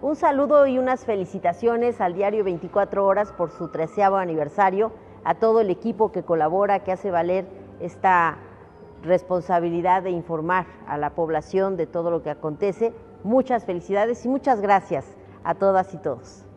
Un saludo y unas felicitaciones al diario 24 horas por su treceavo aniversario, a todo el equipo que colabora, que hace valer esta responsabilidad de informar a la población de todo lo que acontece. Muchas felicidades y muchas gracias a todas y todos.